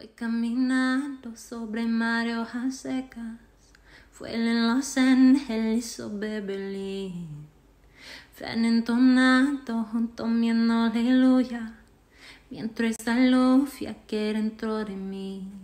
Fue caminando sobre mar hojas secas. Fue en Los Ángeles sobre Berlín. Fan entonando junto a mi aleluya. Mientras esa lufia que dentro de mí.